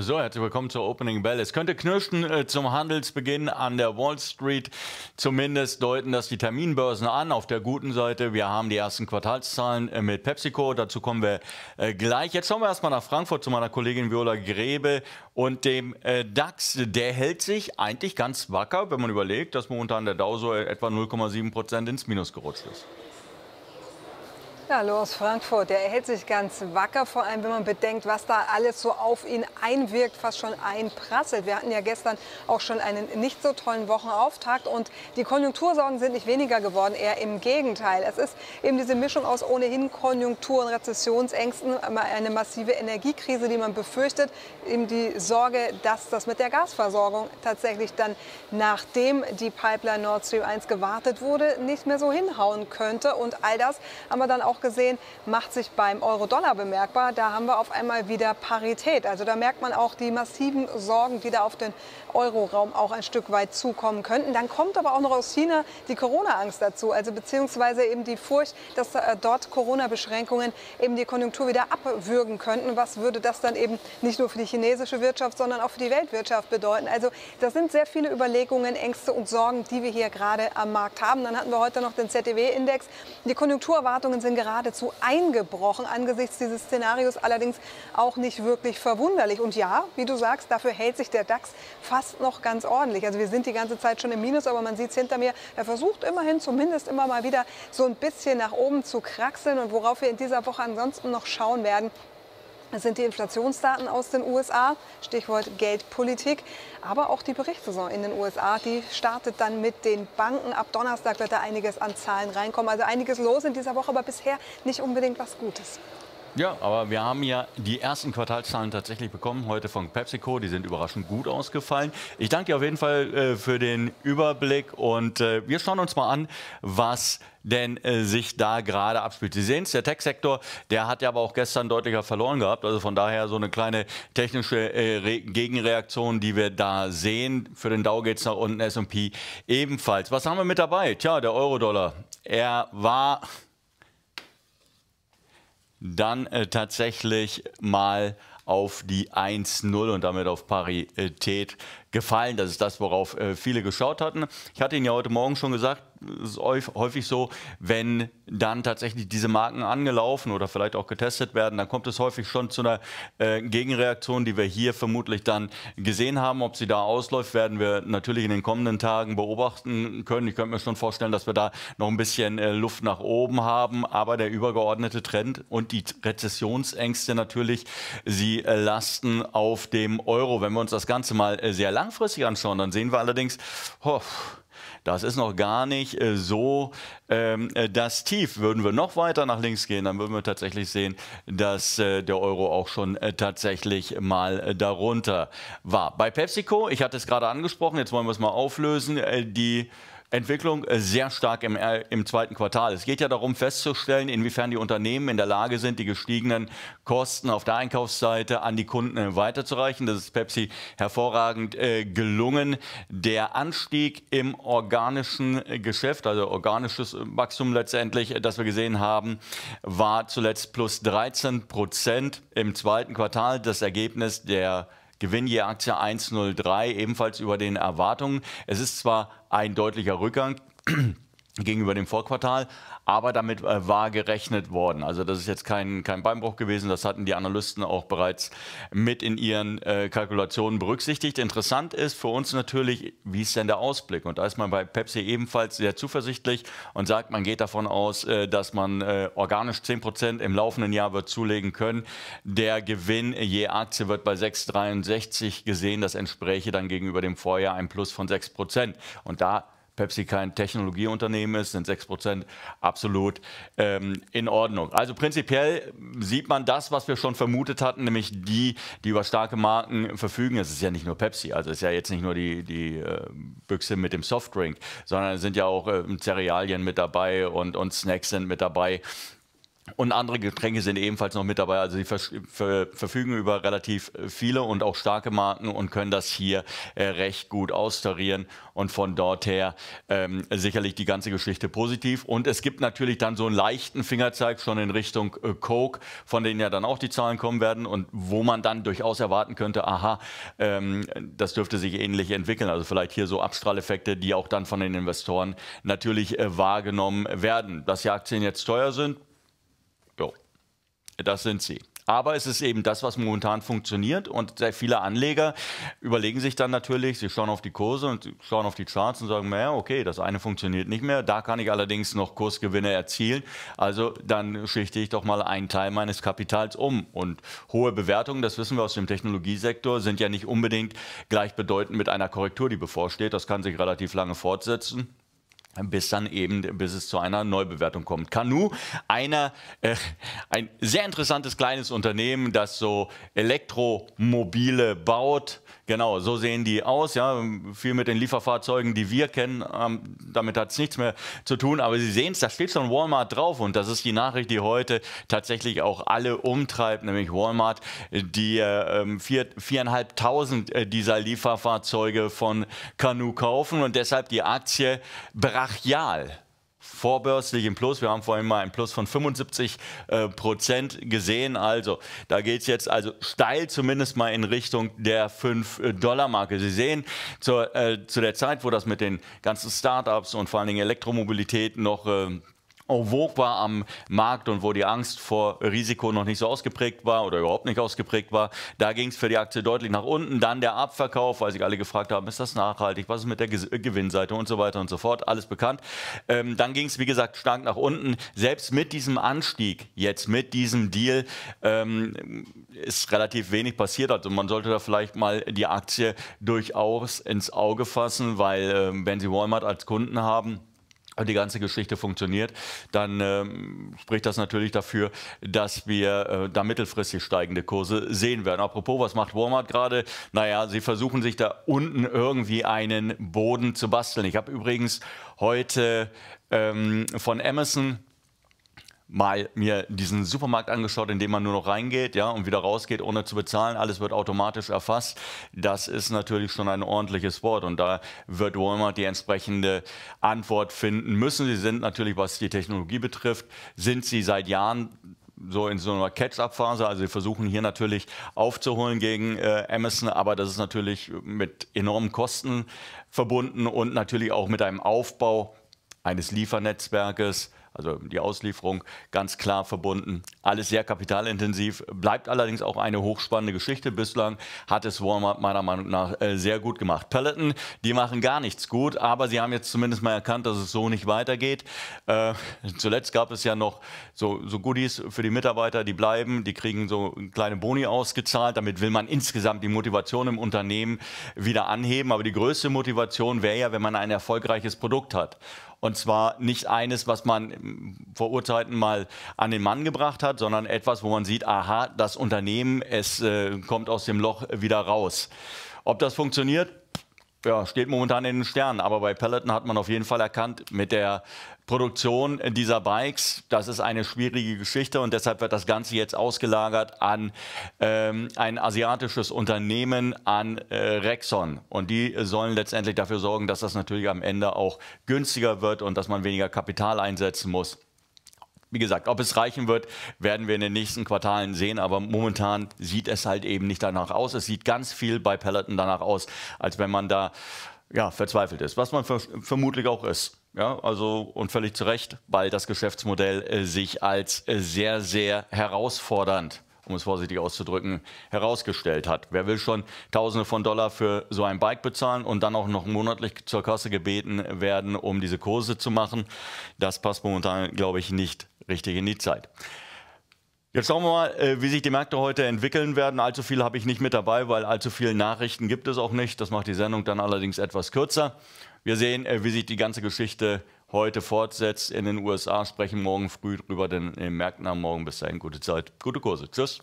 So, herzlich willkommen zur Opening Bell. Es könnte knirschen äh, zum Handelsbeginn an der Wall Street. Zumindest deuten das die Terminbörsen an. Auf der guten Seite, wir haben die ersten Quartalszahlen äh, mit PepsiCo. Dazu kommen wir äh, gleich. Jetzt schauen wir erstmal nach Frankfurt zu meiner Kollegin Viola Grebe und dem äh, DAX. Der hält sich eigentlich ganz wacker, wenn man überlegt, dass momentan der Dow so äh, etwa 0,7 Prozent ins Minus gerutscht ist. Hallo aus Frankfurt. Der hält sich ganz wacker, vor allem wenn man bedenkt, was da alles so auf ihn einwirkt, fast schon einprasselt. Wir hatten ja gestern auch schon einen nicht so tollen Wochenauftakt und die Konjunktursorgen sind nicht weniger geworden, eher im Gegenteil. Es ist eben diese Mischung aus ohnehin Konjunktur- und Rezessionsängsten, eine massive Energiekrise, die man befürchtet, eben die Sorge, dass das mit der Gasversorgung tatsächlich dann, nachdem die Pipeline Nord Stream 1 gewartet wurde, nicht mehr so hinhauen könnte. Und all das haben wir dann auch gesehen, macht sich beim Euro-Dollar bemerkbar. Da haben wir auf einmal wieder Parität. Also da merkt man auch die massiven Sorgen, die da auf den Euro-Raum auch ein Stück weit zukommen könnten. Dann kommt aber auch noch aus China die Corona-Angst dazu, also beziehungsweise eben die Furcht, dass äh, dort Corona-Beschränkungen eben die Konjunktur wieder abwürgen könnten. Was würde das dann eben nicht nur für die chinesische Wirtschaft, sondern auch für die Weltwirtschaft bedeuten? Also das sind sehr viele Überlegungen, Ängste und Sorgen, die wir hier gerade am Markt haben. Dann hatten wir heute noch den ZDW-Index. Die Konjunkturerwartungen sind gerade geradezu eingebrochen. Angesichts dieses Szenarios allerdings auch nicht wirklich verwunderlich. Und ja, wie du sagst, dafür hält sich der DAX fast noch ganz ordentlich. Also wir sind die ganze Zeit schon im Minus, aber man sieht es hinter mir, er versucht immerhin zumindest immer mal wieder so ein bisschen nach oben zu kraxeln. Und worauf wir in dieser Woche ansonsten noch schauen werden, das sind die Inflationsdaten aus den USA, Stichwort Geldpolitik, aber auch die Berichtssaison in den USA, die startet dann mit den Banken. Ab Donnerstag wird da einiges an Zahlen reinkommen. Also einiges los in dieser Woche, aber bisher nicht unbedingt was Gutes. Ja, aber wir haben ja die ersten Quartalszahlen tatsächlich bekommen, heute von PepsiCo. Die sind überraschend gut ausgefallen. Ich danke dir auf jeden Fall äh, für den Überblick und äh, wir schauen uns mal an, was denn äh, sich da gerade abspielt. Sie sehen es, der Tech-Sektor, der hat ja aber auch gestern deutlicher verloren gehabt. Also von daher so eine kleine technische äh, Gegenreaktion, die wir da sehen. Für den Dow geht es nach unten, S&P ebenfalls. Was haben wir mit dabei? Tja, der Euro-Dollar. Er war dann äh, tatsächlich mal auf die 1-0 und damit auf Parität gefallen. Das ist das, worauf äh, viele geschaut hatten. Ich hatte Ihnen ja heute Morgen schon gesagt, ist häufig so, wenn dann tatsächlich diese Marken angelaufen oder vielleicht auch getestet werden, dann kommt es häufig schon zu einer äh, Gegenreaktion, die wir hier vermutlich dann gesehen haben. Ob sie da ausläuft, werden wir natürlich in den kommenden Tagen beobachten können. Ich könnte mir schon vorstellen, dass wir da noch ein bisschen äh, Luft nach oben haben. Aber der übergeordnete Trend und die Rezessionsängste natürlich, sie äh, lasten auf dem Euro. Wenn wir uns das Ganze mal äh, sehr langfristig anschauen, dann sehen wir allerdings, oh, das ist noch gar nicht äh, so ähm, äh, das tief. Würden wir noch weiter nach links gehen, dann würden wir tatsächlich sehen, dass äh, der Euro auch schon äh, tatsächlich mal äh, darunter war. Bei PepsiCo, ich hatte es gerade angesprochen, jetzt wollen wir es mal auflösen, die Entwicklung äh, sehr stark im, äh, im, zweiten Quartal. Es geht ja darum festzustellen, inwiefern die Unternehmen in der Lage sind, die gestiegenen Kosten auf der Einkaufsseite an die Kunden äh, weiterzureichen. Das ist Pepsi hervorragend äh, gelungen. Der Anstieg im organischen Geschäft, also organisches Wachstum letztendlich, das wir gesehen haben, war zuletzt plus 13 Prozent im zweiten Quartal. Das Ergebnis der Gewinn je Aktie 103, ebenfalls über den Erwartungen. Es ist zwar ein deutlicher Rückgang gegenüber dem Vorquartal, aber damit äh, war gerechnet worden. Also das ist jetzt kein, kein Beinbruch gewesen, das hatten die Analysten auch bereits mit in ihren äh, Kalkulationen berücksichtigt. Interessant ist für uns natürlich, wie ist denn der Ausblick? Und da ist man bei Pepsi ebenfalls sehr zuversichtlich und sagt, man geht davon aus, äh, dass man äh, organisch 10% im laufenden Jahr wird zulegen können. Der Gewinn je Aktie wird bei 6,63 gesehen, das entspräche dann gegenüber dem Vorjahr ein Plus von 6%. Und da Pepsi kein Technologieunternehmen ist, sind 6% absolut ähm, in Ordnung. Also prinzipiell sieht man das, was wir schon vermutet hatten, nämlich die, die über starke Marken verfügen. Es ist ja nicht nur Pepsi, also es ist ja jetzt nicht nur die, die äh, Büchse mit dem Softdrink, sondern es sind ja auch äh, Cerealien mit dabei und, und Snacks sind mit dabei. Und andere Getränke sind ebenfalls noch mit dabei. Also sie verfügen über relativ äh, viele und auch starke Marken und können das hier äh, recht gut austarieren. Und von dort her ähm, sicherlich die ganze Geschichte positiv. Und es gibt natürlich dann so einen leichten Fingerzeig schon in Richtung äh, Coke, von denen ja dann auch die Zahlen kommen werden und wo man dann durchaus erwarten könnte, aha, ähm, das dürfte sich ähnlich entwickeln. Also vielleicht hier so Abstrahleffekte, die auch dann von den Investoren natürlich äh, wahrgenommen werden. Dass die Aktien jetzt teuer sind, das sind sie. Aber es ist eben das, was momentan funktioniert. Und sehr viele Anleger überlegen sich dann natürlich, sie schauen auf die Kurse und schauen auf die Charts und sagen, naja, okay, das eine funktioniert nicht mehr. Da kann ich allerdings noch Kursgewinne erzielen. Also dann schichte ich doch mal einen Teil meines Kapitals um. Und hohe Bewertungen, das wissen wir aus dem Technologiesektor, sind ja nicht unbedingt gleichbedeutend mit einer Korrektur, die bevorsteht. Das kann sich relativ lange fortsetzen bis dann eben, bis es zu einer Neubewertung kommt. Canu, einer, äh, ein sehr interessantes kleines Unternehmen, das so Elektromobile baut. Genau, so sehen die aus. Ja, viel mit den Lieferfahrzeugen, die wir kennen. Ähm, damit hat es nichts mehr zu tun. Aber Sie sehen es, da steht schon Walmart drauf. Und das ist die Nachricht, die heute tatsächlich auch alle umtreibt, nämlich Walmart, die äh, ähm, vier, äh, dieser Lieferfahrzeuge von Canu kaufen und deshalb die Aktie bereit brachial vorbörslich im Plus. Wir haben vorhin mal ein Plus von 75 äh, Prozent gesehen. Also da geht es jetzt also steil zumindest mal in Richtung der 5-Dollar-Marke. Sie sehen, zur, äh, zu der Zeit, wo das mit den ganzen Startups und vor allen Dingen Elektromobilität noch äh, en oh, vogue war am Markt und wo die Angst vor Risiko noch nicht so ausgeprägt war oder überhaupt nicht ausgeprägt war. Da ging es für die Aktie deutlich nach unten. Dann der Abverkauf, weil sich alle gefragt haben, ist das nachhaltig, was ist mit der äh, Gewinnseite und so weiter und so fort. Alles bekannt. Ähm, dann ging es, wie gesagt, stark nach unten. Selbst mit diesem Anstieg, jetzt mit diesem Deal, ähm, ist relativ wenig passiert. Also man sollte da vielleicht mal die Aktie durchaus ins Auge fassen, weil ähm, wenn Sie Walmart als Kunden haben, die ganze Geschichte funktioniert, dann ähm, spricht das natürlich dafür, dass wir äh, da mittelfristig steigende Kurse sehen werden. Apropos, was macht Walmart gerade? Naja, sie versuchen sich da unten irgendwie einen Boden zu basteln. Ich habe übrigens heute ähm, von Amazon mal mir diesen Supermarkt angeschaut, in dem man nur noch reingeht, ja, und wieder rausgeht, ohne zu bezahlen. Alles wird automatisch erfasst. Das ist natürlich schon ein ordentliches Wort und da wird Walmart die entsprechende Antwort finden müssen. Sie sind natürlich, was die Technologie betrifft, sind sie seit Jahren so in so einer Catch-up-Phase. Also sie versuchen hier natürlich aufzuholen gegen äh, Amazon, aber das ist natürlich mit enormen Kosten verbunden und natürlich auch mit einem Aufbau eines Liefernetzwerkes also die Auslieferung, ganz klar verbunden. Alles sehr kapitalintensiv, bleibt allerdings auch eine hochspannende Geschichte. Bislang hat es Walmart meiner Meinung nach äh, sehr gut gemacht. Peloton, die machen gar nichts gut, aber sie haben jetzt zumindest mal erkannt, dass es so nicht weitergeht. Äh, zuletzt gab es ja noch so, so Goodies für die Mitarbeiter, die bleiben, die kriegen so kleine Boni ausgezahlt. Damit will man insgesamt die Motivation im Unternehmen wieder anheben. Aber die größte Motivation wäre ja, wenn man ein erfolgreiches Produkt hat. Und zwar nicht eines, was man ähm, vor Urzeiten mal an den Mann gebracht hat, sondern etwas, wo man sieht, aha, das Unternehmen, es äh, kommt aus dem Loch wieder raus. Ob das funktioniert, ja, steht momentan in den Sternen, aber bei Peloton hat man auf jeden Fall erkannt, mit der Produktion dieser Bikes, das ist eine schwierige Geschichte und deshalb wird das Ganze jetzt ausgelagert an ähm, ein asiatisches Unternehmen, an äh, Rexon. Und die sollen letztendlich dafür sorgen, dass das natürlich am Ende auch günstiger wird und dass man weniger Kapital einsetzen muss. Wie gesagt, ob es reichen wird, werden wir in den nächsten Quartalen sehen, aber momentan sieht es halt eben nicht danach aus. Es sieht ganz viel bei Peloton danach aus, als wenn man da ja, verzweifelt ist, was man ver vermutlich auch ist. Ja, also und völlig zu Recht, weil das Geschäftsmodell äh, sich als äh, sehr, sehr herausfordernd um es vorsichtig auszudrücken, herausgestellt hat. Wer will schon Tausende von Dollar für so ein Bike bezahlen und dann auch noch monatlich zur Kasse gebeten werden, um diese Kurse zu machen? Das passt momentan, glaube ich, nicht richtig in die Zeit. Jetzt schauen wir mal, äh, wie sich die Märkte heute entwickeln werden. Allzu viel habe ich nicht mit dabei, weil allzu viele Nachrichten gibt es auch nicht. Das macht die Sendung dann allerdings etwas kürzer. Wir sehen, äh, wie sich die ganze Geschichte heute fortsetzt in den USA. Sprechen morgen früh drüber, denn in den Märkten am Morgen. Bis dahin, gute Zeit, gute Kurse. Tschüss.